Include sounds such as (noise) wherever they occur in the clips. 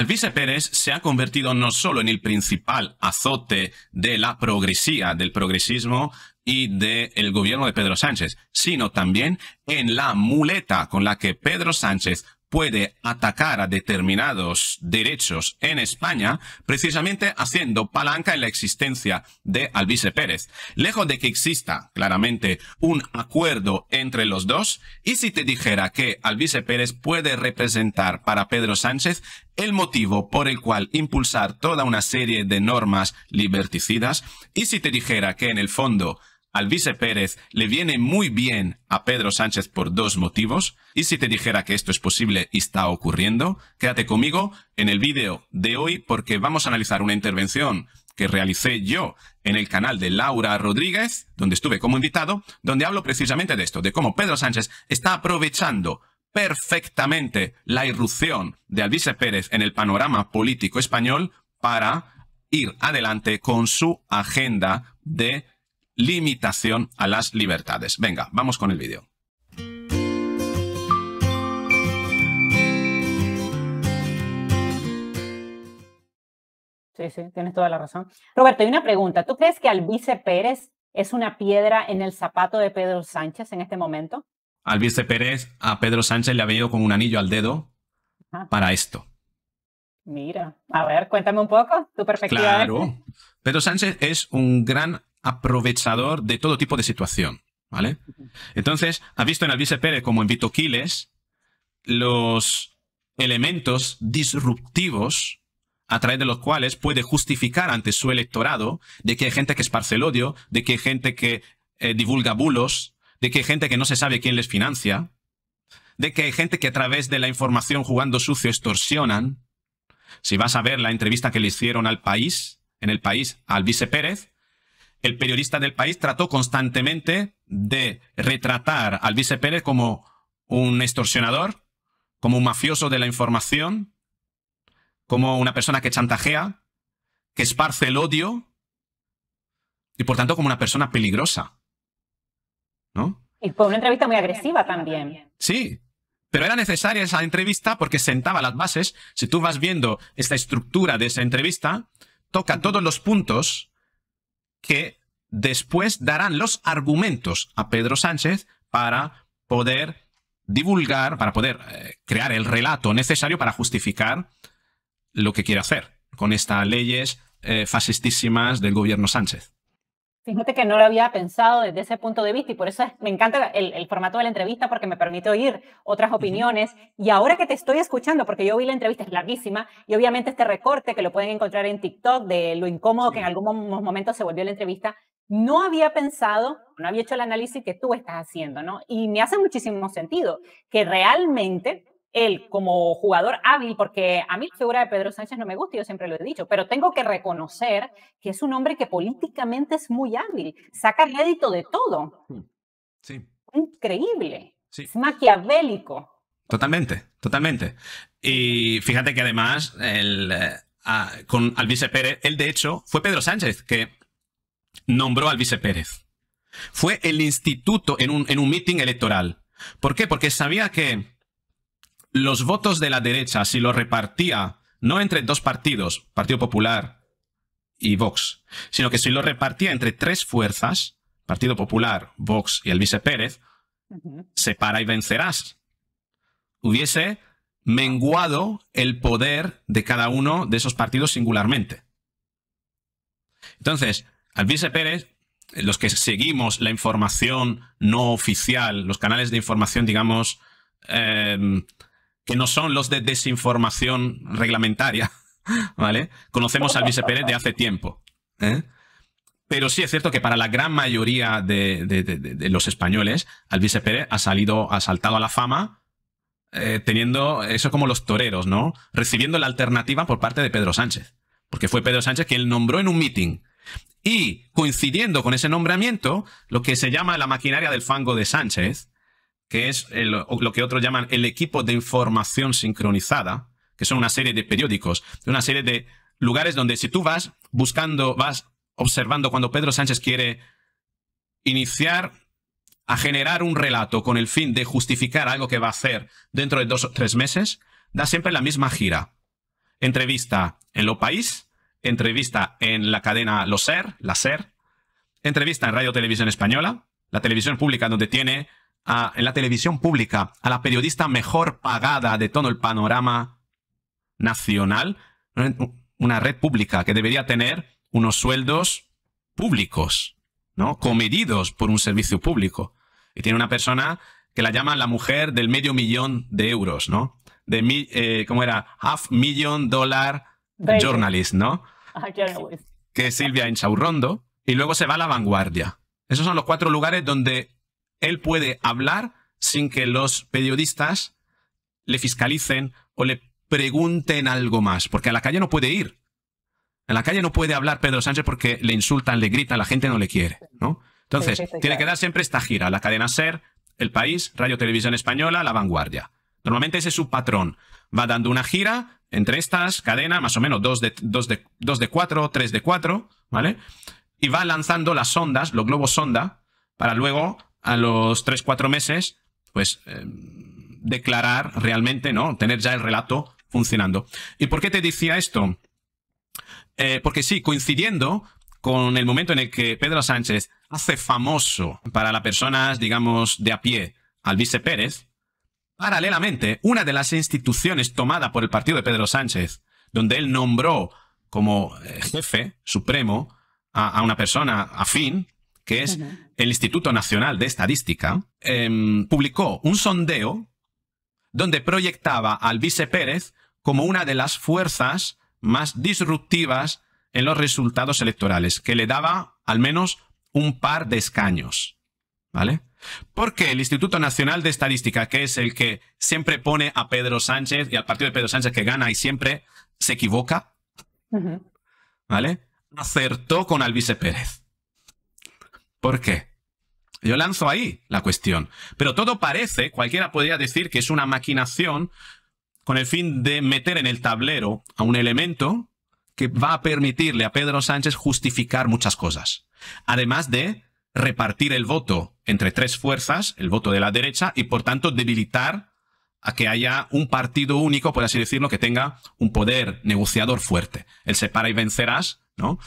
Alvise Pérez se ha convertido no solo en el principal azote de la progresía, del progresismo y del gobierno de Pedro Sánchez, sino también en la muleta con la que Pedro Sánchez puede atacar a determinados derechos en España, precisamente haciendo palanca en la existencia de Alvise Pérez. Lejos de que exista claramente un acuerdo entre los dos, y si te dijera que Alvise Pérez puede representar para Pedro Sánchez el motivo por el cual impulsar toda una serie de normas liberticidas, y si te dijera que en el fondo Alvise Pérez le viene muy bien a Pedro Sánchez por dos motivos, y si te dijera que esto es posible y está ocurriendo, quédate conmigo en el vídeo de hoy porque vamos a analizar una intervención que realicé yo en el canal de Laura Rodríguez, donde estuve como invitado, donde hablo precisamente de esto, de cómo Pedro Sánchez está aprovechando perfectamente la irrupción de Alvise Pérez en el panorama político español para ir adelante con su agenda de limitación a las libertades. Venga, vamos con el vídeo. Sí, sí, tienes toda la razón. Roberto, hay una pregunta. ¿Tú crees que Albice Pérez es una piedra en el zapato de Pedro Sánchez en este momento? Albice Pérez a Pedro Sánchez le ha venido con un anillo al dedo para esto. Mira, a ver, cuéntame un poco tu perspectiva. Claro, Pedro Sánchez es un gran aprovechador de todo tipo de situación, ¿vale? Entonces, ha visto en Alvise Pérez como en Vito los elementos disruptivos a través de los cuales puede justificar ante su electorado de que hay gente que esparce el odio, de que hay gente que eh, divulga bulos, de que hay gente que no se sabe quién les financia, de que hay gente que a través de la información jugando sucio extorsionan. Si vas a ver la entrevista que le hicieron al país, en el país, al vice Pérez, el periodista del país trató constantemente de retratar al vicepresidente como un extorsionador, como un mafioso de la información, como una persona que chantajea, que esparce el odio y por tanto como una persona peligrosa. Y fue una entrevista muy agresiva también. Sí, pero era necesaria esa entrevista porque sentaba las bases. Si tú vas viendo esta estructura de esa entrevista, toca todos los puntos que después darán los argumentos a Pedro Sánchez para poder divulgar, para poder eh, crear el relato necesario para justificar lo que quiere hacer con estas leyes eh, fascistísimas del gobierno Sánchez. Fíjate que no lo había pensado desde ese punto de vista y por eso me encanta el, formato de la entrevista porque me permite oír otras opiniones. Y ahora que te estoy escuchando, porque yo vi la entrevista, es larguísima, y obviamente este recorte que lo pueden encontrar en TikTok de lo incómodo que en algún momento se volvió la entrevista, no había pensado, no había hecho el análisis que tú estás haciendo, ¿no? Y me hace muchísimo sentido que realmente él como jugador hábil, porque a mí la figura de Pedro Sánchez no me gusta, yo siempre lo he dicho, pero tengo que reconocer que es un hombre que políticamente es muy hábil, saca rédito de todo. Mm, sí. Increíble. Sí. Es maquiavélico. Totalmente, totalmente. Y fíjate que además el, eh, ah, con Alvise Pérez, él de hecho fue Pedro Sánchez, que nombró al vicepérez. Pérez. Fue el instituto en un, en un electoral. ¿Por qué? Porque sabía que los votos de la derecha, si los repartía, no entre dos partidos, Partido Popular y Vox, sino que si los repartía entre tres fuerzas, Partido Popular, Vox y el vicepérez, se para y vencerás. Hubiese menguado el poder de cada uno de esos partidos singularmente. Entonces, Alvise Pérez, eh, los que seguimos la información no oficial, los canales de información, digamos, em, que no son los de desinformación reglamentaria, (laughs) ¿vale? Conocemos a Alvise Pérez de hace tiempo. ¿eh? Pero sí es cierto que para la gran mayoría de, los españoles, Alvise Pérez ha salido, ha saltado a la fama eh, teniendo eso como los toreros, ¿no? Recibiendo la alternativa por parte de Pedro Sánchez. Porque fue Pedro Sánchez quien nombró en un meeting y coincidiendo con ese nombramiento, lo que se llama la maquinaria del fango de Sánchez, que es lo que otros llaman el equipo de información sincronizada, que son una serie de periódicos, una serie de lugares donde si tú vas buscando, vas observando cuando Pedro Sánchez quiere iniciar a generar un relato con el fin de justificar algo que va a hacer dentro de dos o tres meses, da siempre la misma gira. Entrevista en Lo País, entrevista en la cadena Los Ser, la Ser, entrevista en Radio Televisión Española, la televisión pública donde tiene en la televisión pública a la periodista mejor pagada de todo el panorama nacional, una red pública que debería tener unos sueldos públicos, ¿no? Comedidos por un servicio público. Y tiene una persona que la llama la mujer del medio millón de euros, ¿no? De, eh, ¿cómo era? Half million dollar Journalist, ¿no? Ah, que Silvia en Y luego se va a la vanguardia. Esos son los cuatro lugares donde él puede hablar sin que los periodistas le fiscalicen o le pregunten algo más, porque a la calle no puede ir. En la calle no puede hablar Pedro Sánchez porque le insultan, le gritan, la gente no le quiere, ¿no? Entonces, tiene que dar siempre esta gira, la cadena SER, El País, Radio Televisión Española, La Vanguardia. Normalmente ese es su patrón. Va dando una gira entre estas, cadena, más o menos 2 de, cuatro, de, de 4, 3 de 4, ¿vale? Y va lanzando las sondas, los globos sonda, para luego, a los 3, 4 meses, pues em, declarar realmente, ¿no? Tener ya el relato funcionando. ¿Y por qué te decía esto? Eh, porque sí, coincidiendo con el momento en el que Pedro Sánchez hace famoso para las personas, digamos, de a pie al vice Pérez, Paralelamente, una de las instituciones tomada por el partido de Pedro Sánchez, donde él nombró como eh, jefe supremo a, una persona afín, que es el Instituto Nacional de Estadística, em, publicó un sondeo donde proyectaba al vice Pérez como una de las fuerzas más disruptivas en los resultados electorales, que le daba al menos un par de escaños. ¿Vale? Porque el Instituto Nacional de Estadística, que es el que siempre pone a Pedro Sánchez y al partido de Pedro Sánchez que gana y siempre se equivoca, ¿vale? Acertó con Alvise Pérez. ¿Por qué? Yo lanzo ahí la cuestión. Pero todo parece, cualquiera podría decir que es una maquinación con el fin de meter en el tablero a un elemento que va a permitirle a Pedro Sánchez justificar muchas cosas. Además de repartir el voto entre tres fuerzas, el voto de la derecha, y por tanto debilitar a que haya un partido único, por así decirlo, que tenga un poder negociador fuerte. El separa y vencerás, ¿no?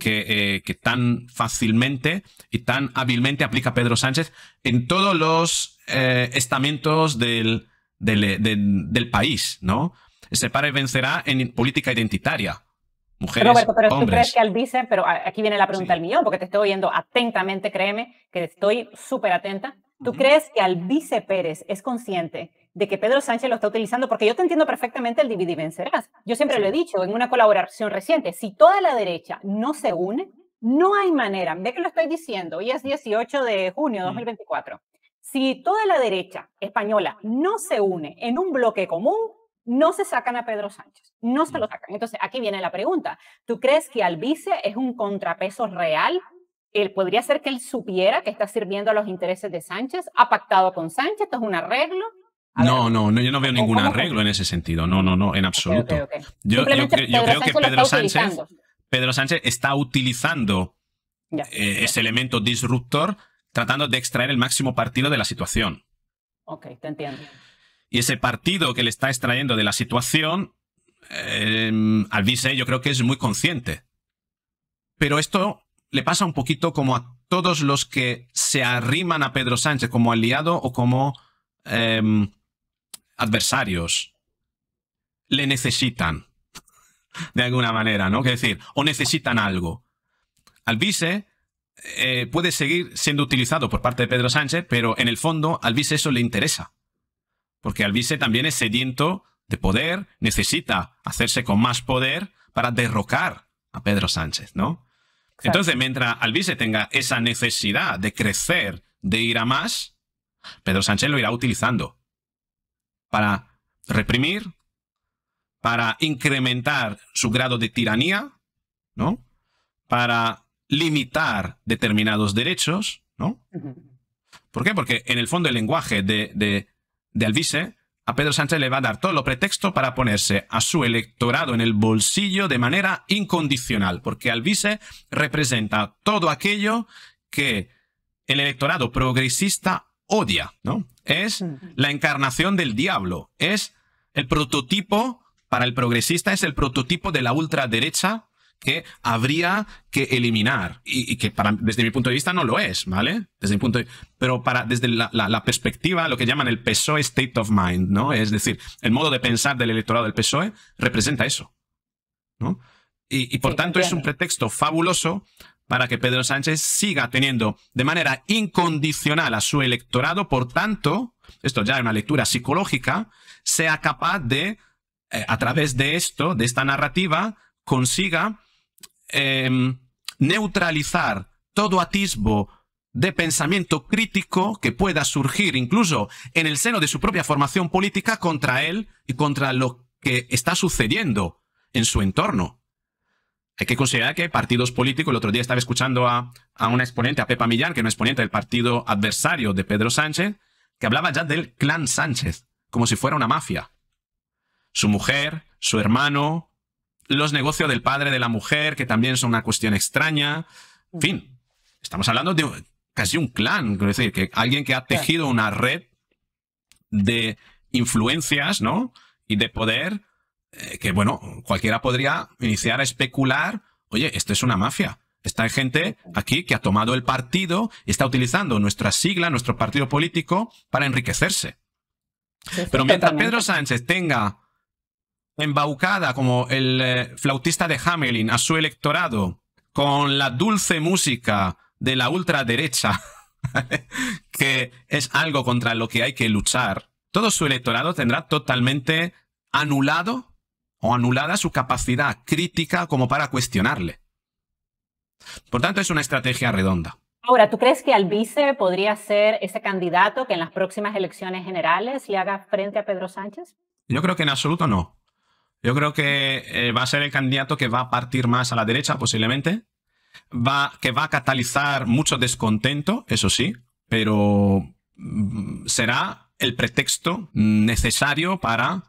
Eh, que, tan fácilmente y tan hábilmente aplica Pedro Sánchez en todos los eh, estamentos del, del, país, ¿no? El separa y vencerá en política identitaria. Roberto, pero tú crees que al pero aquí viene la pregunta del millón, porque te estoy oyendo atentamente, créeme, que estoy súper atenta. ¿Tú crees que al vice Pérez es consciente de que Pedro Sánchez lo está utilizando? Porque yo te entiendo perfectamente el dividir vencerás. Yo siempre lo he dicho en una colaboración reciente, si toda la derecha no se une, no hay manera, ve que lo estoy diciendo, hoy es 18 de junio de 2024, mm. si toda la derecha española no se une en un bloque común, no se sacan a Pedro Sánchez, no se lo sacan. Entonces, aquí viene la pregunta. ¿Tú crees que Albice es un contrapeso real? Él, podría ser que él supiera que está sirviendo a los intereses de Sánchez, ha pactado con Sánchez, esto es un arreglo. no, no, no, yo no veo ningún arreglo en ese sentido, no, no, no, en absoluto. Yo, creo que Pedro Sánchez, está utilizando eh, ese elemento disruptor tratando de extraer el máximo partido de la situación. Ok, te entiendo. Y ese partido que le está extrayendo de la situación, eh, em, Alvise yo creo que es muy consciente. Pero esto le pasa un poquito como a todos los que se arriman a Pedro Sánchez como aliado o como em, adversarios. Le necesitan, de alguna manera, ¿no? Que decir, o necesitan algo. Alvise eh, puede seguir siendo utilizado por parte de Pedro Sánchez, pero en el fondo Alvise eso le interesa porque Alvise también es sediento de poder, necesita hacerse con más poder para derrocar a Pedro Sánchez, ¿no? Entonces, mientras Alvise tenga esa necesidad de crecer, de ir a más, Pedro Sánchez lo irá utilizando para reprimir, para incrementar su grado de tiranía, ¿no? Para limitar determinados derechos, ¿no? ¿Por qué? Porque en el fondo el lenguaje de, de Alvice, a Pedro Sánchez le va a dar todos los pretextos para ponerse a su electorado en el bolsillo de manera incondicional, porque Alvise representa todo aquello que el electorado progresista odia, ¿no? Es la encarnación del diablo, es el prototipo, para el progresista es el prototipo de la ultraderecha que habría que eliminar y, que para, desde mi punto de vista no lo es, ¿vale? Desde mi punto pero para, desde la, perspectiva, lo que llaman el PSOE state of mind, ¿no? Es decir, el modo de pensar del electorado del PSOE representa eso, ¿no? Y, por tanto es un pretexto fabuloso para que Pedro Sánchez siga teniendo de manera incondicional a su electorado, por tanto, esto ya es una lectura psicológica, sea capaz de, eh, a través de esto, de esta narrativa, consiga Em, neutralizar todo atisbo de pensamiento crítico que pueda surgir incluso en el seno de su propia formación política contra él y contra lo que está sucediendo en su entorno. Hay que considerar que partidos políticos, el otro día estaba escuchando a, a una exponente, a Pepa Millán, que es una exponente del partido adversario de Pedro Sánchez, que hablaba ya del clan Sánchez, como si fuera una mafia. Su mujer, su hermano, los negocios del padre de la mujer, que también son una cuestión extraña. En fin, estamos hablando de casi un clan, es decir, que alguien que ha tejido una red de influencias, ¿no? Y de poder, eh, que bueno, cualquiera podría iniciar a especular, oye, esto es una mafia. Está gente aquí que ha tomado el partido está utilizando nuestra sigla, nuestro partido político, para enriquecerse. Pero mientras Pedro Sánchez tenga embaucada como el eh, flautista de Hamelin a su electorado con la dulce música de la ultraderecha, (laughs) que es algo contra lo que hay que luchar, todo su electorado tendrá totalmente anulado o anulada su capacidad crítica como para cuestionarle. Por tanto, es una estrategia redonda. Ahora, ¿tú crees que Albice podría ser ese candidato que en las próximas elecciones generales le haga frente a Pedro Sánchez? Yo creo que en absoluto no. Yo creo que eh, va a ser el candidato que va a partir más a la derecha posiblemente, va, que va a catalizar mucho descontento, eso sí, pero mm, será el pretexto necesario para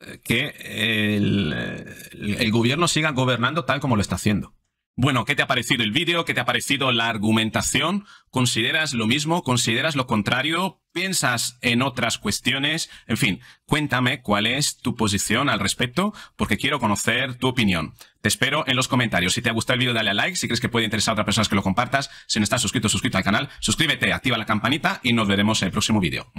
eh, que eh, el, gobierno siga gobernando tal como lo está haciendo. Bueno, ¿qué te ha parecido el vídeo? ¿Qué te ha parecido la argumentación? ¿Consideras lo mismo? ¿Consideras lo contrario? ¿Piensas en otras cuestiones? En fin, cuéntame cuál es tu posición al respecto porque quiero conocer tu opinión. Te espero en los comentarios. Si te ha gustado el vídeo, dale a like. Si crees que puede interesar a otras personas que lo compartas. Si no estás suscrito, suscríbete al canal. Suscríbete, activa la campanita y nos veremos en el próximo vídeo.